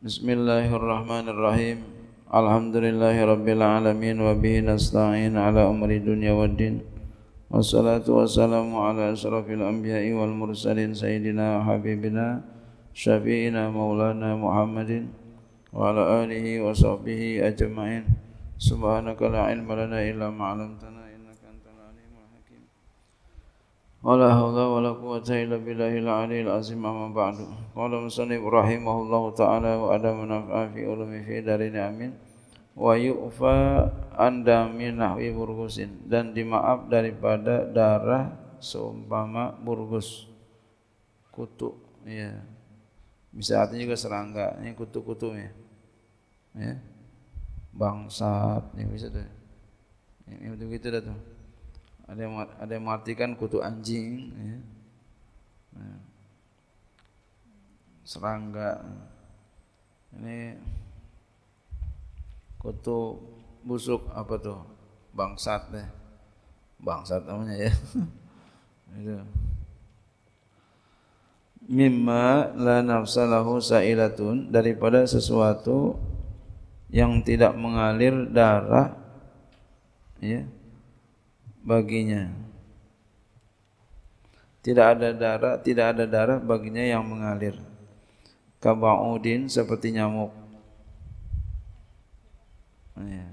Bismillahirrahmanirrahim Alhamdulillahi Rabbil Alamin Wa bihi nasta'in ala umri dunya wa din Wassalatu wassalamu ala asrafil anbiya'i wal mursalin Sayyidina habibina syafi'ina maulana Muhammadin Wa ala alihi wa sahbihi ajma'in Subhanaka la ilma lana illa ma'alamtana ولا حول ولا قوة إلا بالله العلي العظيم أما بعد قال المصنف رحمه الله تعالى وأدم نفع في علوم في دارين أمين ويؤفى عن دم نحو burgusin dan dimaaf daripada darah seumpama burgus kutu ya bisa artinya juga serangga ini kutu-kutu ya ya bangsat ini bisa tuh ini begitu dah tuh ada yang ada yang mengartikan kutu anjing ya. Nah. serangga ini kutu busuk apa tuh bangsat deh bangsat namanya ya itu mimma la nafsalahu sa'ilatun daripada sesuatu yang tidak mengalir darah ya baginya. Tidak ada darah, tidak ada darah baginya yang mengalir. Kabaudin seperti nyamuk. Ya.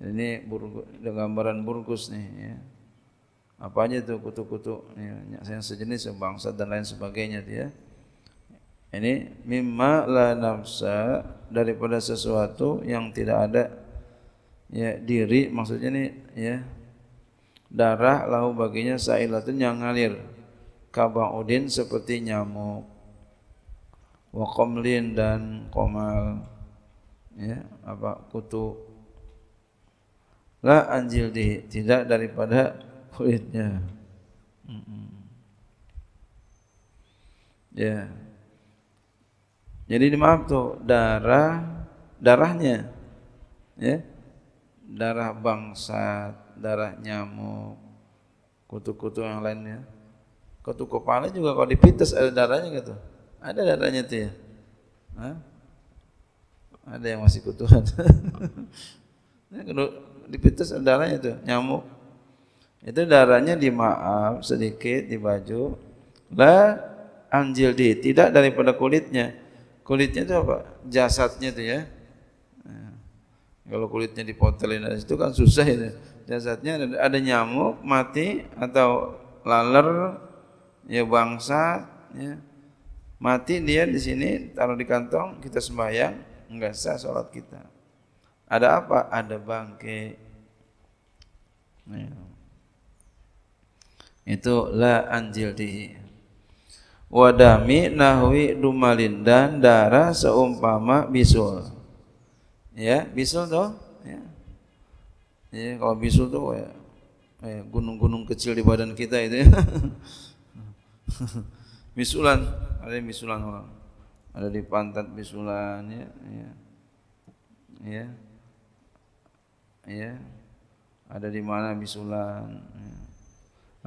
Ini burgu, gambaran burgus nih. Ya. Apa aja tuh kutu-kutu ya, yang sejenis bangsa dan lain sebagainya dia. Ya. Ini mimma la nafsa daripada sesuatu yang tidak ada ya diri maksudnya nih ya darah lahu baginya sa'ilatun yang ngalir kaba'udin seperti nyamuk wa qamlin dan komal ya apa kutu la anjil di tidak daripada kulitnya ya jadi maaf tuh darah darahnya ya darah bangsa, darah nyamuk, kutu-kutu yang lainnya. Kutu kepala juga kalau dipites ada darahnya gitu. Ada darahnya tuh ya. Hah? Ada yang masih kutuhan. Ya, dipites ada darahnya tuh, nyamuk. Itu darahnya dimaaf sedikit di baju. La anjil di, tidak daripada kulitnya. Kulitnya itu apa? Jasadnya tuh ya kalau kulitnya dipotelin dari situ kan susah ya Jasadnya ada nyamuk mati atau laler ya bangsa ya. Mati dia di sini taruh di kantong kita sembahyang enggak sah sholat kita. Ada apa? Ada bangke. Ya. Itu la anjil di Wadami nahwi dumalin dan darah seumpama bisul ya bisul tuh ya, ya kalau bisul tuh kayak gunung-gunung kecil di badan kita itu ya. misulan ada yang misulan orang ada di pantat misulan ya ya ya, ya. ada di mana bisulan ya.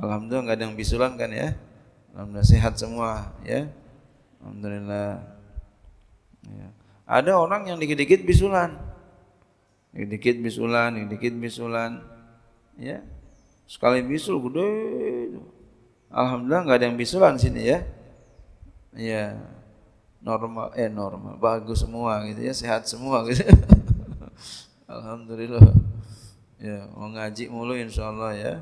alhamdulillah nggak ada yang bisulan kan ya alhamdulillah sehat semua ya alhamdulillah ya ada orang yang dikit-dikit bisulan. Dikit-dikit bisulan, dikit-dikit bisulan. Ya. Sekali bisul gede. Alhamdulillah nggak ada yang bisulan sini ya. Ya. Normal eh normal, bagus semua gitu ya, sehat semua gitu. Alhamdulillah. Ya, mau ngaji mulu insyaallah ya.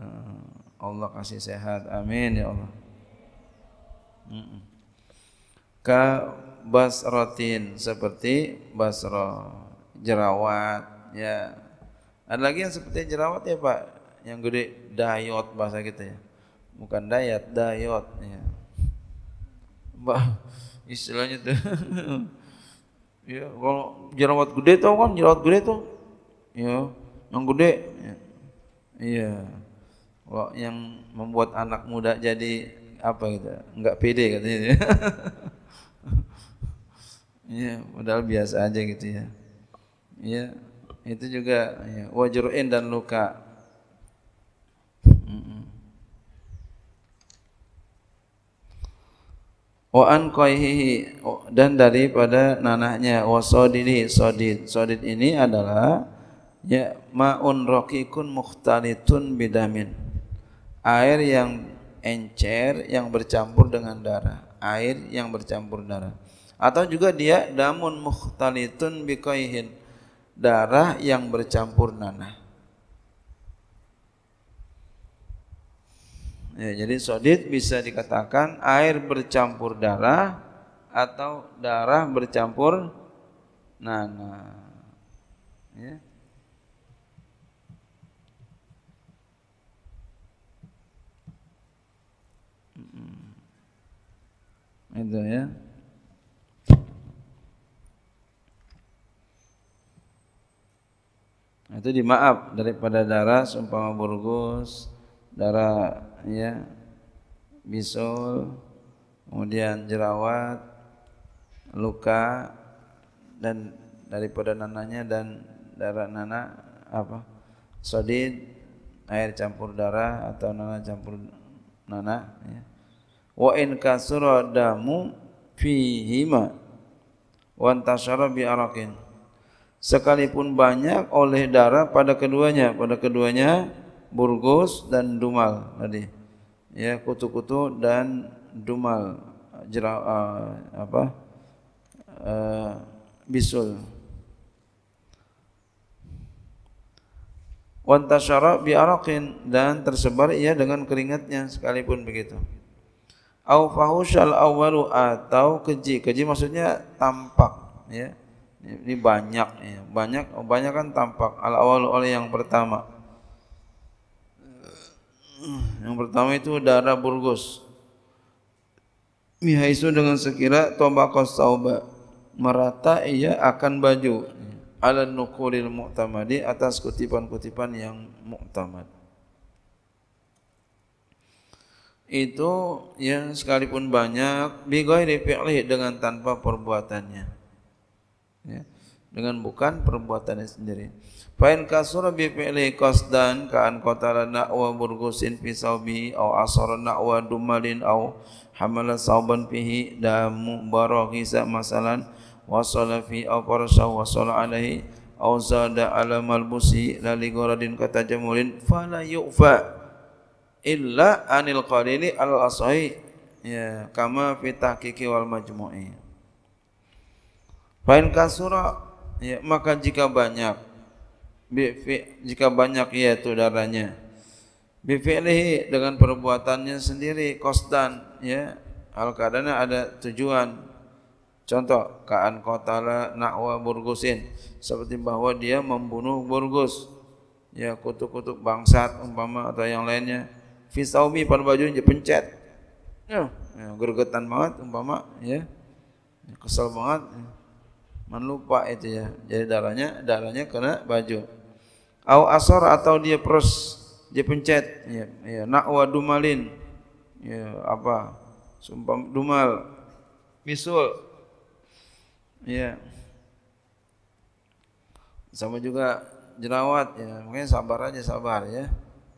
Eh, Allah kasih sehat. Amin ya Allah. Mm -mm rotin seperti basro jerawat ya ada lagi yang seperti jerawat ya pak yang gede dayot bahasa kita ya bukan dayat dayot ya mbak istilahnya tuh ya kalau jerawat gede tuh kan jerawat gede tuh ya yang gede ya. iya kalau yang membuat anak muda jadi apa gitu nggak pede katanya Ya, modal biasa aja gitu ya. Ya, itu juga ya, wajurin dan luka. Waan koihihi dan daripada nanahnya wa sodidi sodid. Sodid ini adalah ya maun rokikun tun bidamin. Air yang encer yang bercampur dengan darah. Air yang bercampur darah atau juga dia damun mukhtalitun biqaihin darah yang bercampur nanah ya, jadi sodit bisa dikatakan air bercampur darah atau darah bercampur nanah ya. itu ya itu dimaaf daripada darah seumpama burgus darah ya bisul kemudian jerawat luka dan daripada nananya dan darah nana apa sodid air campur darah atau nana campur nana ya. wa in kasura damu fihima wa antasara bi arakin sekalipun banyak oleh darah pada keduanya pada keduanya burgos dan dumal tadi ya kutu-kutu dan dumal jera, uh, apa uh, bisul wantasyara biarakin dan tersebar ia dengan keringatnya sekalipun begitu au fahushal awwalu atau keji keji maksudnya tampak ya ini banyak ya. banyak banyak kan tampak ala awal oleh yang pertama yang pertama itu darah burgos. mihaisu dengan sekira kos tauba merata ia akan baju ala nukulil muktamadi atas kutipan-kutipan yang muktamad. itu ya sekalipun banyak bigoi dipilih dengan tanpa perbuatannya ya. dengan bukan perbuatannya sendiri. Fa'in kasura bi fi'li qasdan ka'an qatala na'wa burgusin pisau bi au asor nakwa dumalin au hamala sauban fihi damu barakisa masalan wasala fi afarsa wasala alaihi au zada ala malbusi la kata jamulin katajamulin fala yu'fa illa anil qalini al asahi ya kama fitah kiki wal majmu'i Fa'in kasura ya, maka jika banyak bifi, jika banyak yaitu darahnya bifi'lihi dengan perbuatannya sendiri kosdan ya al kadana ada tujuan contoh kaan kotala nakwa burgusin seperti bahwa dia membunuh burgus ya kutuk-kutuk bangsat umpama atau yang lainnya fisaumi pada bajunya pencet ya, ya gergetan banget umpama ya kesel banget ya man lupa itu ya. Jadi darahnya darahnya kena baju. Au asor atau dia pros dia pencet ya, ya nakwa dumalin ya apa sumpah dumal misul ya sama juga jerawat ya mungkin sabar aja sabar ya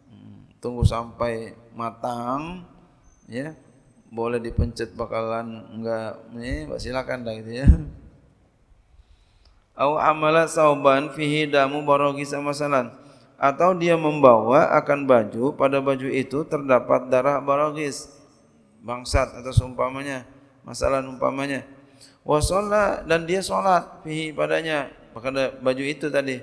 hmm, tunggu sampai matang ya boleh dipencet bakalan enggak nih silakan dah gitu ya au hamala sauban fihi damu barogi samasalan atau dia membawa akan baju pada baju itu terdapat darah barogis bangsat atau umpamanya masalah umpamanya wasalla dan dia salat fihi padanya pada baju itu tadi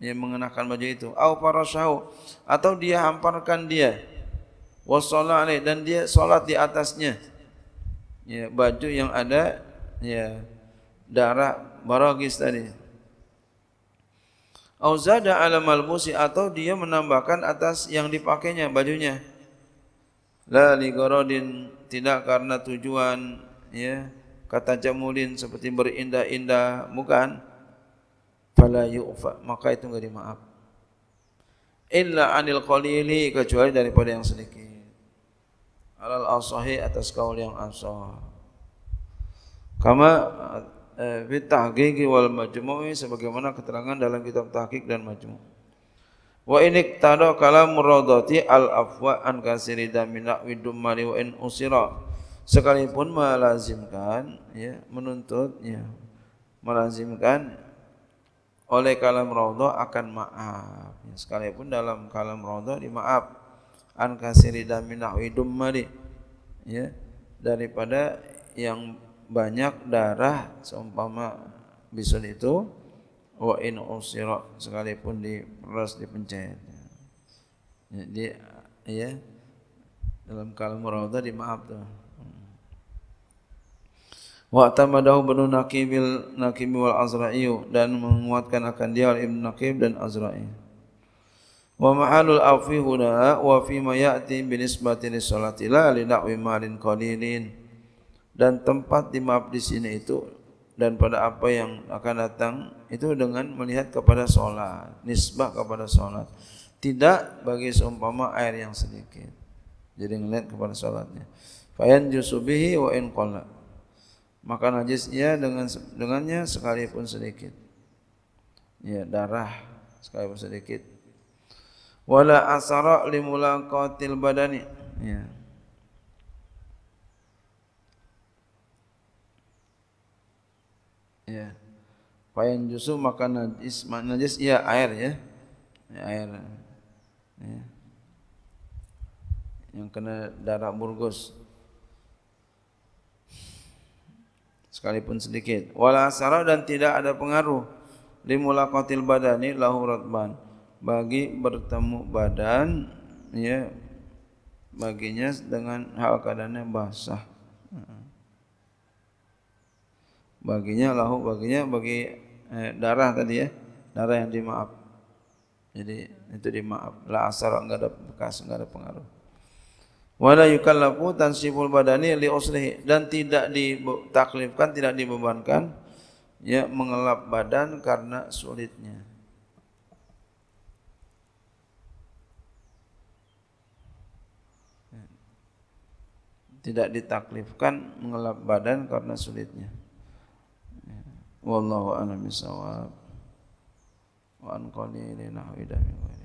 dia mengenakan baju itu au farashahu atau dia hamparkan dia wasalla dan dia salat di atasnya ya baju yang ada ya darah barogis tadi. Auzada ala malbusi atau dia menambahkan atas yang dipakainya bajunya. La ligorodin tidak karena tujuan ya kata jamulin seperti berindah-indah bukan fala yu'fa maka itu enggak dimaaf. Illa anil qalili kecuali daripada yang sedikit. Alal asahi atas kaul yang asah. Kama Eh, fi tahqiqi wal majmu'i sebagaimana keterangan dalam kitab tahqiq dan majmu' wa in iqtada kalam radati al afwa an kasiri damina widum mari wa in usira sekalipun melazimkan ya menuntut ya melazimkan oleh kalam raudhah akan maaf ya, sekalipun dalam kalam raudhah dimaaf an kasiri damina widum mari ya daripada yang banyak darah seumpama bisul itu wa in usira sekalipun diperas dipencet. Jadi ya dalam kalimat rawda dimaaf tu. Wa tamadahu bunu Naqibil Naqib wal Azra'i dan menguatkan akan dia oleh Ibnu Naqib dan Azra'i. Wa mahalul afi huna wa fi ma ya'ti bi nisbati li salati la li na'wi marin qalilin dan tempat di maaf di sini itu dan pada apa yang akan datang itu dengan melihat kepada solat nisbah kepada solat tidak bagi seumpama air yang sedikit jadi melihat kepada solatnya fa'in jusubihi wa in qalla maka najisnya dengan dengannya sekalipun sedikit ya darah sekalipun sedikit wala asara limulaqatil badani ya ya fayan jusu maka najis najis ya air ya, ya air ya. yang kena darah burgos sekalipun sedikit wala asara dan tidak ada pengaruh limulaqatil badani lahu ratban bagi bertemu badan ya baginya dengan hal kadarnya basah. Hmm. baginya lahu baginya bagi eh, darah tadi ya darah yang dimaaf jadi itu dimaaf la asar enggak ada bekas enggak ada pengaruh wala yukallafu tansibul badani li uslihi dan tidak ditaklifkan tidak dibebankan ya mengelap badan karena sulitnya tidak ditaklifkan mengelap badan karena sulitnya wallahu a'lam bishawab wa an qalilin nahwi min